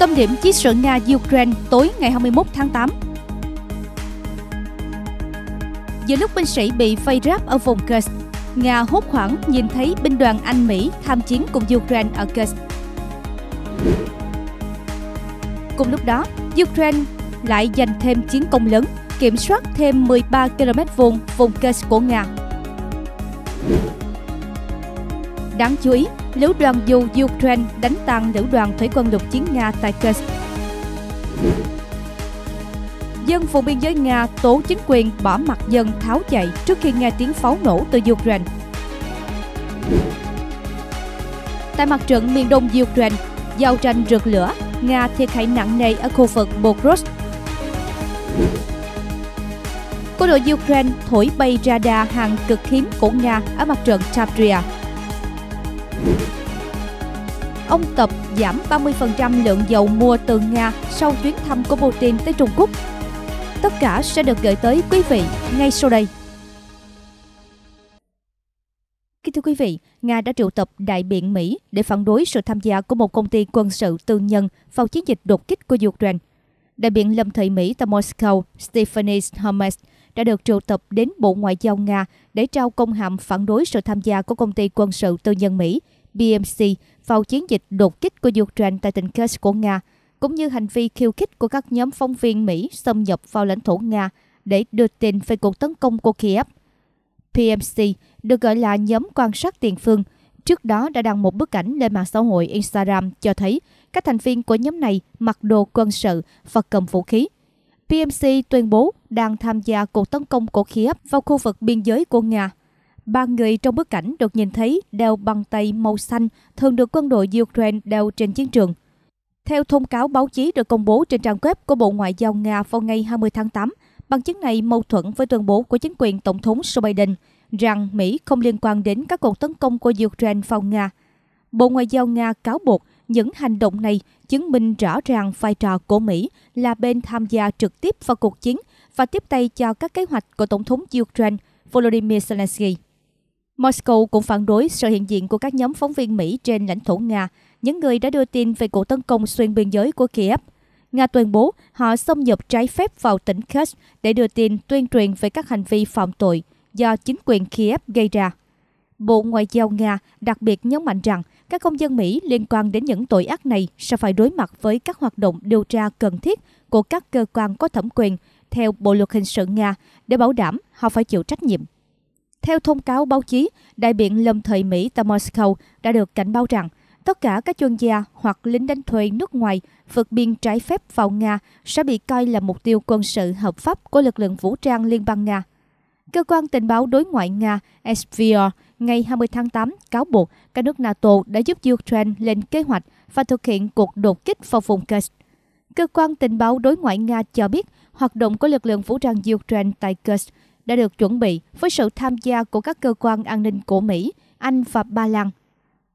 tâm điểm chiến sự Nga-Ukraine tối ngày 21 tháng 8. Giữa lúc binh sĩ bị vây ráp ở vùng Kursk, Nga hốt hoảng nhìn thấy binh đoàn Anh-Mỹ tham chiến cùng Ukraine ở Kursk. Cùng lúc đó, Ukraine lại giành thêm chiến công lớn, kiểm soát thêm 13 km vuông vùng Kursk của Nga. Đáng chú ý, lữ đoàn dù Ukraine đánh tan lữ đoàn thủy quân lục chiến Nga tại Kursk. Dân vùng biên giới Nga tố chính quyền bỏ mặt dân tháo chạy trước khi nghe tiếng pháo nổ từ Ukraine. Tại mặt trận miền đông Ukraine, giao tranh rực lửa, Nga thiệt hại nặng nề ở khu vực Bokrus. Quân đội Ukraine thổi bay radar hàng cực hiếm của Nga ở mặt trận Tabria ông Tập giảm 30% lượng dầu mua từ Nga sau chuyến thăm của Putin tới Trung Quốc. Tất cả sẽ được gửi tới quý vị ngay sau đây. Kính thưa quý vị, Nga đã triệu tập đại biện Mỹ để phản đối sự tham gia của một công ty quân sự tư nhân vào chiến dịch đột kích của Ukraine. Đại biện lâm thời Mỹ tại Moscow Stephanie Hermes đã được triệu tập đến Bộ Ngoại giao Nga để trao công hàm phản đối sự tham gia của công ty quân sự tư nhân Mỹ BMC vào chiến dịch đột kích của Ukraine tại tỉnh Kursk của Nga, cũng như hành vi khiêu khích của các nhóm phóng viên Mỹ xâm nhập vào lãnh thổ Nga để đưa tin về cuộc tấn công của Kiev. PMC được gọi là nhóm quan sát tiền phương, trước đó đã đăng một bức ảnh lên mạng xã hội Instagram cho thấy các thành viên của nhóm này mặc đồ quân sự và cầm vũ khí. PMC tuyên bố đang tham gia cuộc tấn công của Kiev vào khu vực biên giới của Nga Ba người trong bức cảnh được nhìn thấy đeo băng tay màu xanh thường được quân đội Ukraine đeo trên chiến trường. Theo thông cáo báo chí được công bố trên trang web của Bộ Ngoại giao Nga vào ngày 20 tháng 8, bằng chứng này mâu thuẫn với tuyên bố của chính quyền Tổng thống Joe Biden rằng Mỹ không liên quan đến các cuộc tấn công của Ukraine vào Nga. Bộ Ngoại giao Nga cáo buộc những hành động này chứng minh rõ ràng vai trò của Mỹ là bên tham gia trực tiếp vào cuộc chiến và tiếp tay cho các kế hoạch của Tổng thống Ukraine Volodymyr Zelensky. Moscow cũng phản đối sự hiện diện của các nhóm phóng viên Mỹ trên lãnh thổ Nga, những người đã đưa tin về cuộc tấn công xuyên biên giới của Kiev. Nga tuyên bố họ xâm nhập trái phép vào tỉnh Kherson để đưa tin tuyên truyền về các hành vi phạm tội do chính quyền Kiev gây ra. Bộ Ngoại giao Nga đặc biệt nhấn mạnh rằng các công dân Mỹ liên quan đến những tội ác này sẽ phải đối mặt với các hoạt động điều tra cần thiết của các cơ quan có thẩm quyền theo Bộ luật hình sự Nga để bảo đảm họ phải chịu trách nhiệm. Theo thông cáo báo chí, đại biện lâm thời Mỹ tại Moscow đã được cảnh báo rằng tất cả các chuyên gia hoặc lính đánh thuê nước ngoài vượt biên trái phép vào Nga sẽ bị coi là mục tiêu quân sự hợp pháp của lực lượng vũ trang Liên bang Nga. Cơ quan tình báo đối ngoại Nga SVR ngày 20 tháng 8 cáo buộc các nước NATO đã giúp Ukraine lên kế hoạch và thực hiện cuộc đột kích vào vùng Kursk. Cơ quan tình báo đối ngoại Nga cho biết hoạt động của lực lượng vũ trang Ukraine tại Kursk đã được chuẩn bị với sự tham gia của các cơ quan an ninh của Mỹ, Anh và Ba Lan.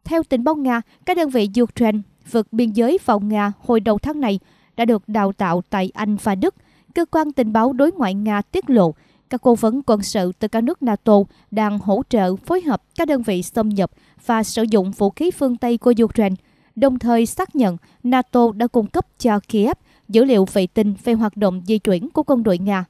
Theo tình báo Nga, các đơn vị Ukraine vượt biên giới vào Nga hồi đầu tháng này đã được đào tạo tại Anh và Đức. Cơ quan tình báo đối ngoại Nga tiết lộ các cố vấn quân sự từ các nước NATO đang hỗ trợ phối hợp các đơn vị xâm nhập và sử dụng vũ khí phương Tây của Ukraine, đồng thời xác nhận NATO đã cung cấp cho Kiev dữ liệu vệ tinh về hoạt động di chuyển của quân đội Nga.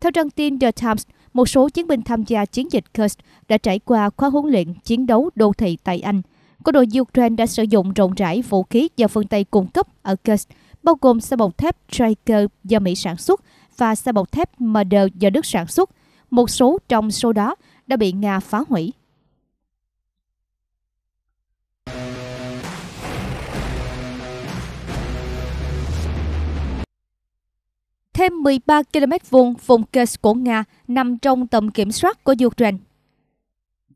Theo trang tin The Times, một số chiến binh tham gia chiến dịch Kursk đã trải qua khóa huấn luyện chiến đấu đô thị tại Anh. Quân đội Ukraine đã sử dụng rộng rãi vũ khí do phương Tây cung cấp ở Kursk, bao gồm xe bọc thép Tracker do Mỹ sản xuất và xe bọc thép Marder do Đức sản xuất. Một số trong số đó đã bị Nga phá hủy. thêm 13 km vuông vùng Kursk của Nga nằm trong tầm kiểm soát của Ukraine.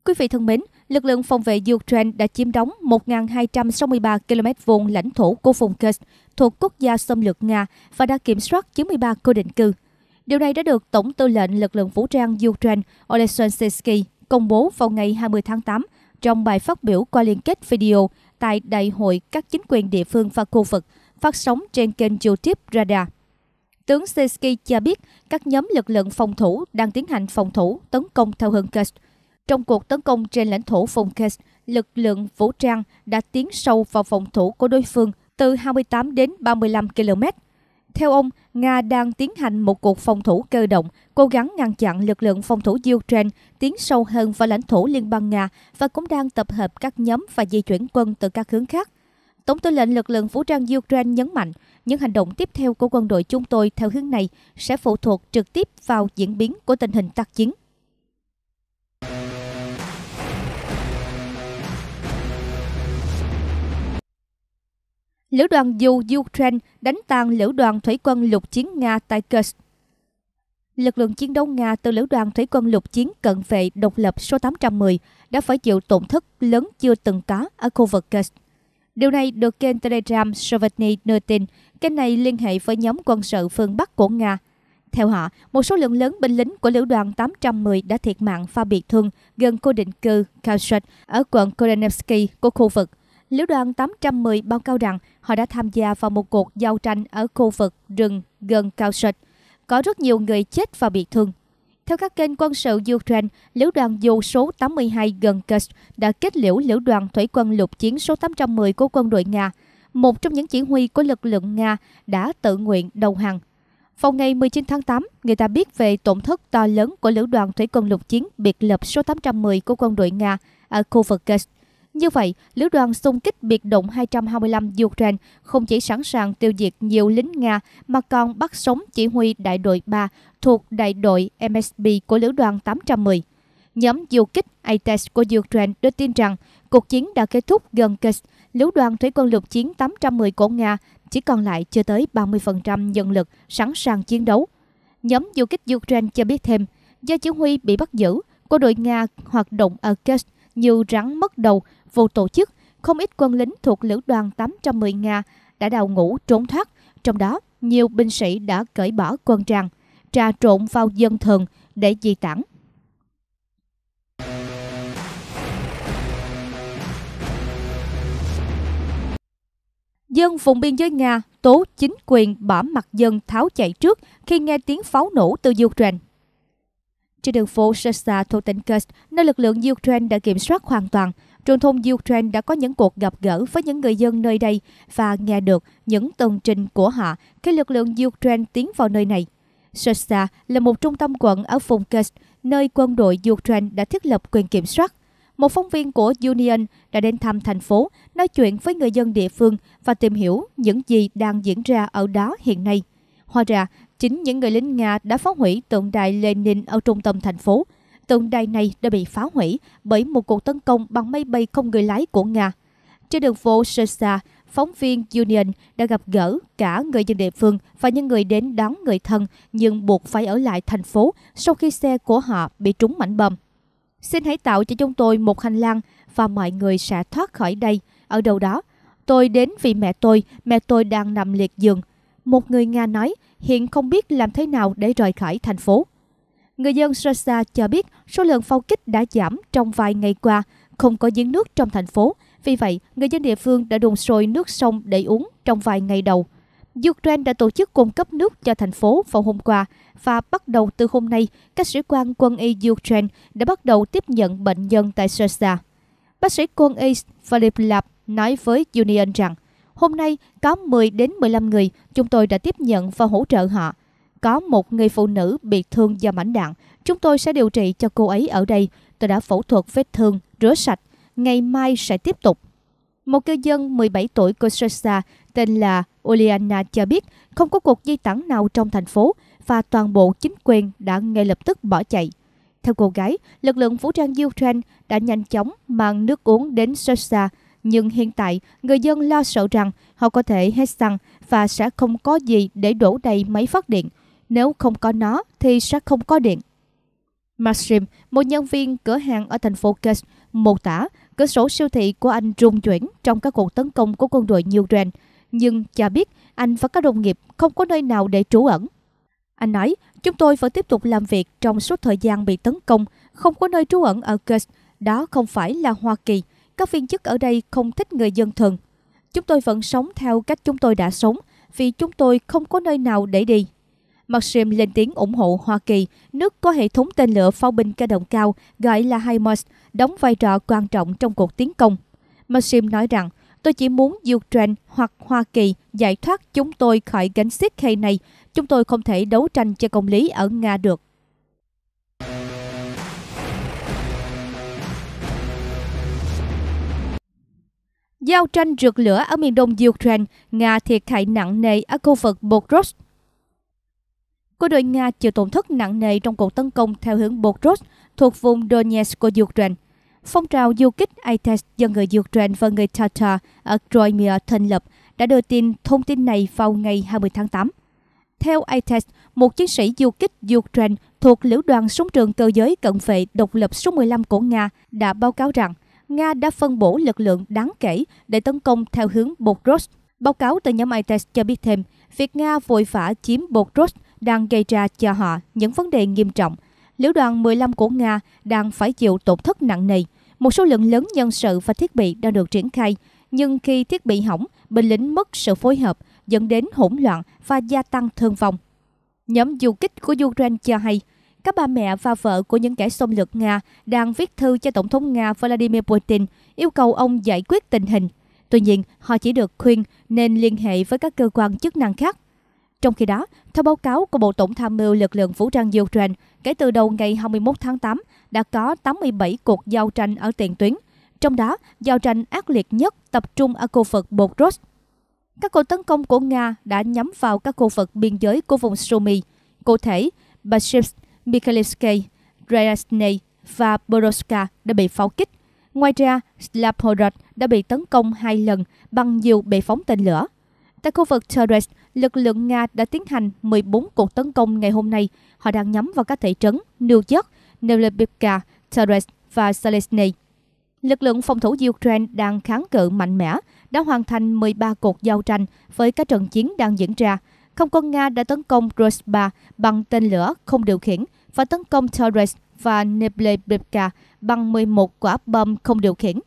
Quý vị thân mến, lực lượng phòng vệ Ukraine đã chiếm đóng 1.263 km vuông lãnh thổ của vùng Kursk thuộc quốc gia xâm lược Nga và đã kiểm soát 93 khu định cư. Điều này đã được Tổng tư lệnh lực lượng vũ trang Ukraine Oleksandr công bố vào ngày 20 tháng 8 trong bài phát biểu qua liên kết video tại Đại hội các chính quyền địa phương và khu vực, phát sóng trên kênh YouTube Radar. Tướng Sesky cho biết các nhóm lực lượng phòng thủ đang tiến hành phòng thủ tấn công theo hướng Kursk. Trong cuộc tấn công trên lãnh thổ vùng Kursk, lực lượng vũ trang đã tiến sâu vào phòng thủ của đối phương từ 28 đến 35 km. Theo ông, Nga đang tiến hành một cuộc phòng thủ cơ động, cố gắng ngăn chặn lực lượng phòng thủ Ukraine tiến sâu hơn vào lãnh thổ Liên bang Nga và cũng đang tập hợp các nhóm và di chuyển quân từ các hướng khác Tổng tư lệnh lực lượng vũ trang Ukraine nhấn mạnh, những hành động tiếp theo của quân đội chúng tôi theo hướng này sẽ phụ thuộc trực tiếp vào diễn biến của tình hình tác chiến. Lữ đoàn dù Ukraine đánh tan lữ đoàn thủy quân lục chiến Nga tại Kursk. Lực lượng chiến đấu Nga từ lữ đoàn thủy quân lục chiến cận vệ độc lập số 810 đã phải chịu tổn thất lớn chưa từng có ở khu vực Kursk. Điều này được kênh Telegram Sovetny đưa tin, kênh này liên hệ với nhóm quân sự phương Bắc của Nga. Theo họ, một số lượng lớn binh lính của lữ đoàn 810 đã thiệt mạng và bị thương gần khu định cư Kaushek ở quận Korenevsky của khu vực. Lữ đoàn 810 báo cáo rằng họ đã tham gia vào một cuộc giao tranh ở khu vực rừng gần Kaushek. Có rất nhiều người chết và bị thương. Theo các kênh quân sự Ukraine, lữ đoàn dù số 82 gần Kursk đã kết liễu lữ đoàn thủy quân lục chiến số 810 của quân đội Nga. Một trong những chỉ huy của lực lượng Nga đã tự nguyện đầu hàng. Vào ngày 19 tháng 8, người ta biết về tổn thất to lớn của lữ đoàn thủy quân lục chiến biệt lập số 810 của quân đội Nga ở khu vực Kursk. Như vậy, lữ đoàn xung kích biệt động 225 Ukraine không chỉ sẵn sàng tiêu diệt nhiều lính Nga mà còn bắt sống chỉ huy đại đội 3 thuộc đại đội MSB của lữ đoàn 810. Nhóm du kích ATES của Ukraine đưa tin rằng cuộc chiến đã kết thúc gần Kursk. Lữ đoàn thủy quân lục chiến 810 của Nga chỉ còn lại chưa tới 30% nhân lực sẵn sàng chiến đấu. Nhóm du kích Ukraine cho biết thêm, do chỉ huy bị bắt giữ, quân đội Nga hoạt động ở Kursk như rắn mất đầu Vụ tổ chức, không ít quân lính thuộc lữ đoàn 810 Nga đã đào ngũ trốn thoát, trong đó nhiều binh sĩ đã cởi bỏ quân trang, trà trộn vào dân thường để di tản. Dân vùng biên giới Nga tố chính quyền bỏ mặt dân tháo chạy trước khi nghe tiếng pháo nổ từ Ukraine. Trên đường phố thuộc tỉnh Totenkest, nơi lực lượng Ukraine đã kiểm soát hoàn toàn, Truyền thông Ukraine đã có những cuộc gặp gỡ với những người dân nơi đây và nghe được những tường trình của họ khi lực lượng Ukraine tiến vào nơi này. Shasta là một trung tâm quận ở vùng Kursk, nơi quân đội Ukraine đã thiết lập quyền kiểm soát. Một phóng viên của Union đã đến thăm thành phố, nói chuyện với người dân địa phương và tìm hiểu những gì đang diễn ra ở đó hiện nay. Hóa ra, chính những người lính Nga đã phá hủy tượng đài Lenin ở trung tâm thành phố, tượng đài này đã bị phá hủy bởi một cuộc tấn công bằng máy bay không người lái của Nga. Trên đường phố Sersa, phóng viên Union đã gặp gỡ cả người dân địa phương và những người đến đón người thân nhưng buộc phải ở lại thành phố sau khi xe của họ bị trúng mảnh bom. Xin hãy tạo cho chúng tôi một hành lang và mọi người sẽ thoát khỏi đây. Ở đâu đó, tôi đến vì mẹ tôi, mẹ tôi đang nằm liệt giường. Một người Nga nói hiện không biết làm thế nào để rời khỏi thành phố. Người dân Srasa cho biết số lượng phao kích đã giảm trong vài ngày qua, không có giếng nước trong thành phố. Vì vậy, người dân địa phương đã đun sôi nước sông để uống trong vài ngày đầu. Ukraine đã tổ chức cung cấp nước cho thành phố vào hôm qua và bắt đầu từ hôm nay, các sĩ quan quân y Ukraine đã bắt đầu tiếp nhận bệnh nhân tại Sresa. Bác sĩ quân y Valiplav nói với Union rằng, hôm nay có 10 đến 15 người chúng tôi đã tiếp nhận và hỗ trợ họ có một người phụ nữ bị thương do mảnh đạn. Chúng tôi sẽ điều trị cho cô ấy ở đây. Tôi đã phẫu thuật vết thương, rửa sạch. Ngày mai sẽ tiếp tục. Một cư dân 17 tuổi của Sessa tên là Oliana cho biết không có cuộc di tản nào trong thành phố và toàn bộ chính quyền đã ngay lập tức bỏ chạy. Theo cô gái, lực lượng vũ trang Ukraine đã nhanh chóng mang nước uống đến Sessa, nhưng hiện tại người dân lo sợ rằng họ có thể hết xăng và sẽ không có gì để đổ đầy máy phát điện nếu không có nó thì sẽ không có điện. Maxim, một nhân viên cửa hàng ở thành phố Kes, mô tả cửa sổ siêu thị của anh rung chuyển trong các cuộc tấn công của quân đội New Grand, nhưng cho biết anh và các đồng nghiệp không có nơi nào để trú ẩn. Anh nói, chúng tôi vẫn tiếp tục làm việc trong suốt thời gian bị tấn công, không có nơi trú ẩn ở Kes. Đó không phải là Hoa Kỳ. Các viên chức ở đây không thích người dân thường. Chúng tôi vẫn sống theo cách chúng tôi đã sống, vì chúng tôi không có nơi nào để đi. Maxim lên tiếng ủng hộ Hoa Kỳ, nước có hệ thống tên lửa pháo binh cơ động cao gọi là HIMARS, đóng vai trò quan trọng trong cuộc tiến công. Maxim nói rằng, tôi chỉ muốn Ukraine hoặc Hoa Kỳ giải thoát chúng tôi khỏi gánh xiết hay này. Chúng tôi không thể đấu tranh cho công lý ở Nga được. Giao tranh rượt lửa ở miền đông Ukraine, Nga thiệt hại nặng nề ở khu vực Bokrov Quân đội Nga chịu tổn thất nặng nề trong cuộc tấn công theo hướng Boros thuộc vùng Donetsk của Ukraine. Phong trào du kích ITES do người Ukraine và người Tatar ở Crimea thành lập đã đưa tin thông tin này vào ngày 20 tháng 8. Theo ITES, một chiến sĩ du kích Ukraine thuộc lữ đoàn súng trường cơ giới cận vệ độc lập số 15 của Nga đã báo cáo rằng Nga đã phân bổ lực lượng đáng kể để tấn công theo hướng Boros. Báo cáo từ nhóm ITES cho biết thêm, việc Nga vội vã chiếm Boros đang gây ra cho họ những vấn đề nghiêm trọng. Lữ đoàn 15 của Nga đang phải chịu tổn thất nặng nề. Một số lượng lớn nhân sự và thiết bị đang được triển khai, nhưng khi thiết bị hỏng, binh lính mất sự phối hợp, dẫn đến hỗn loạn và gia tăng thương vong. Nhóm du kích của Ukraine cho hay, các bà mẹ và vợ của những kẻ xâm lược Nga đang viết thư cho Tổng thống Nga Vladimir Putin yêu cầu ông giải quyết tình hình. Tuy nhiên, họ chỉ được khuyên nên liên hệ với các cơ quan chức năng khác trong khi đó, theo báo cáo của Bộ Tổng tham mưu lực lượng vũ trang Ukraine, kể từ đầu ngày 21 tháng 8 đã có 87 cuộc giao tranh ở tiền tuyến. Trong đó, giao tranh ác liệt nhất tập trung ở khu vực Boros. Các cuộc tấn công của Nga đã nhắm vào các khu vực biên giới của vùng Sumi, cụ thể Bashivsk, Mikhailivsky, Ryazny và Boroska đã bị pháo kích. Ngoài ra, Slapogorod đã bị tấn công hai lần bằng nhiều bệ phóng tên lửa. Tại khu vực Torres, lực lượng Nga đã tiến hành 14 cuộc tấn công ngày hôm nay. Họ đang nhắm vào các thị trấn New York, Nelebivka, Torres và Selesny. Lực lượng phòng thủ Ukraine đang kháng cự mạnh mẽ, đã hoàn thành 13 cuộc giao tranh với các trận chiến đang diễn ra. Không quân Nga đã tấn công Rosba bằng tên lửa không điều khiển và tấn công Torres và Neblebivka bằng 11 quả bom không điều khiển.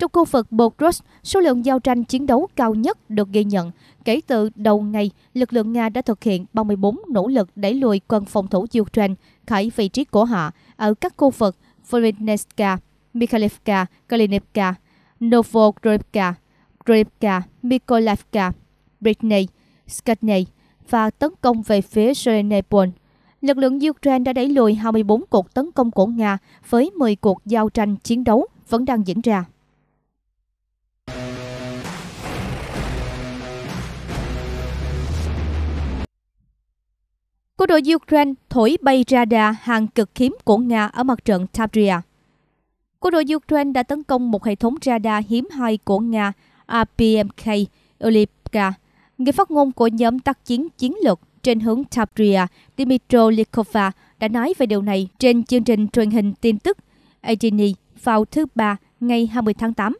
Trong khu vực Bogros, số lượng giao tranh chiến đấu cao nhất được ghi nhận. Kể từ đầu ngày, lực lượng Nga đã thực hiện 34 nỗ lực đẩy lùi quân phòng thủ Ukraine khỏi vị trí của họ ở các khu vực Volynetska, Mikhailivka, Kalinivka, Novodrivka, Drivka, Mykolivka, Britney, Skatney và tấn công về phía Serenopol. Lực lượng Ukraine đã đẩy lùi 24 cuộc tấn công của Nga với 10 cuộc giao tranh chiến đấu vẫn đang diễn ra. đội Ukraine thổi bay radar hàng cực hiếm của Nga ở mặt trận Tabria. Quân đội Ukraine đã tấn công một hệ thống radar hiếm hoi của Nga APMK Olivka. Người phát ngôn của nhóm tác chiến chiến lược trên hướng Tabria, Dmitro Likova, đã nói về điều này trên chương trình truyền hình tin tức Agini vào thứ Ba ngày 20 tháng 8.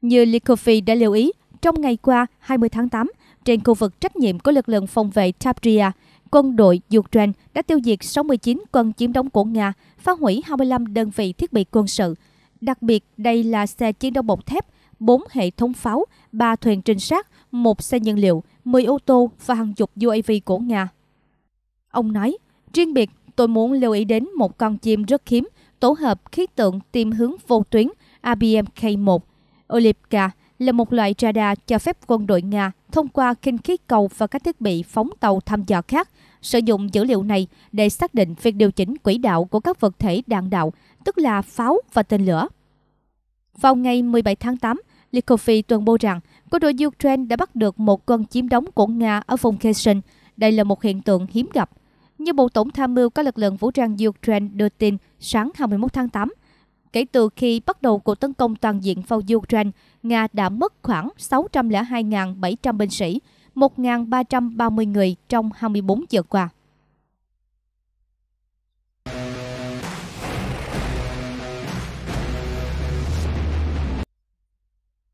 Như Likovi đã lưu ý, trong ngày qua 20 tháng 8, trên khu vực trách nhiệm của lực lượng phòng vệ Tabria, quân đội Ukraine đã tiêu diệt 69 quân chiếm đóng của Nga, phá hủy 25 đơn vị thiết bị quân sự. Đặc biệt, đây là xe chiến đấu bọc thép, 4 hệ thống pháo, 3 thuyền trinh sát, 1 xe nhiên liệu, 10 ô tô và hàng chục UAV của Nga. Ông nói, riêng biệt, tôi muốn lưu ý đến một con chim rất hiếm, tổ hợp khí tượng tìm hướng vô tuyến ABMK1, Olipka, là một loại radar cho phép quân đội Nga thông qua kinh khí cầu và các thiết bị phóng tàu thăm dò khác sử dụng dữ liệu này để xác định việc điều chỉnh quỹ đạo của các vật thể đạn đạo, tức là pháo và tên lửa. Vào ngày 17 tháng 8, Likovy tuyên bố rằng quân đội Ukraine đã bắt được một quân chiếm đóng của Nga ở vùng Kherson. Đây là một hiện tượng hiếm gặp. Như Bộ Tổng tham mưu các lực lượng vũ trang Ukraine đưa tin sáng 21 tháng 8, Kể từ khi bắt đầu cuộc tấn công toàn diện vào Ukraine, Nga đã mất khoảng 602.700 binh sĩ, 1.330 người trong 24 giờ qua.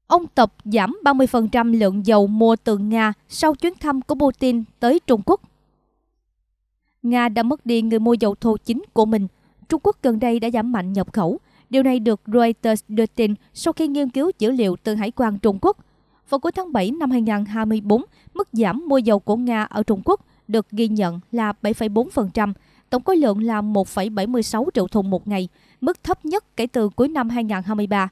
Ông Tập giảm 30% lượng dầu mua từ Nga sau chuyến thăm của Putin tới Trung Quốc. Nga đã mất đi người mua dầu thô chính của mình. Trung Quốc gần đây đã giảm mạnh nhập khẩu, Điều này được Reuters đưa tin sau khi nghiên cứu dữ liệu từ Hải quan Trung Quốc. Vào cuối tháng 7 năm 2024, mức giảm mua dầu của Nga ở Trung Quốc được ghi nhận là 7,4%, tổng khối lượng là 1,76 triệu thùng một ngày, mức thấp nhất kể từ cuối năm 2023.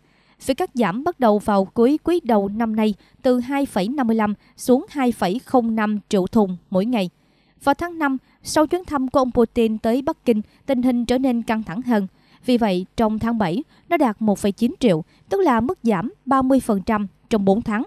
Việc cắt giảm bắt đầu vào cuối quý đầu năm nay từ 2,55 xuống 2,05 triệu thùng mỗi ngày. Vào tháng 5, sau chuyến thăm của ông Putin tới Bắc Kinh, tình hình trở nên căng thẳng hơn. Vì vậy, trong tháng 7, nó đạt 1,9 triệu, tức là mức giảm 30% trong 4 tháng.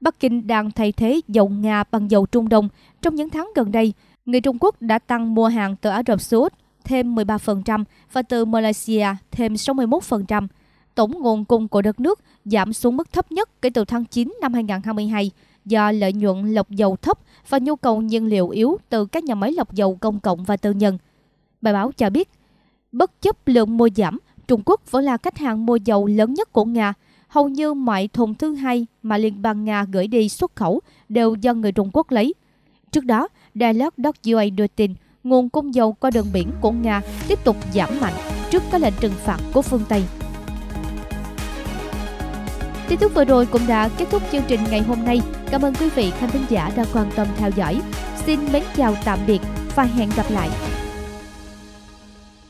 Bắc Kinh đang thay thế dầu Nga bằng dầu Trung Đông. Trong những tháng gần đây, người Trung Quốc đã tăng mua hàng từ Ả Rập Xê Út thêm 13% và từ Malaysia thêm 61%. Tổng nguồn cung của đất nước giảm xuống mức thấp nhất kể từ tháng 9 năm 2022 do lợi nhuận lọc dầu thấp và nhu cầu nhiên liệu yếu từ các nhà máy lọc dầu công cộng và tư nhân. Bài báo cho biết Bất chấp lượng mua giảm, Trung Quốc vẫn là khách hàng mua dầu lớn nhất của Nga. Hầu như mọi thùng thứ hai mà Liên bang Nga gửi đi xuất khẩu đều do người Trung Quốc lấy. Trước đó, Dialog.ua đưa tin nguồn cung dầu qua đường biển của Nga tiếp tục giảm mạnh trước các lệnh trừng phạt của phương Tây. Tin tức vừa rồi cũng đã kết thúc chương trình ngày hôm nay. Cảm ơn quý vị khán thính giả đã quan tâm theo dõi. Xin mến chào tạm biệt và hẹn gặp lại.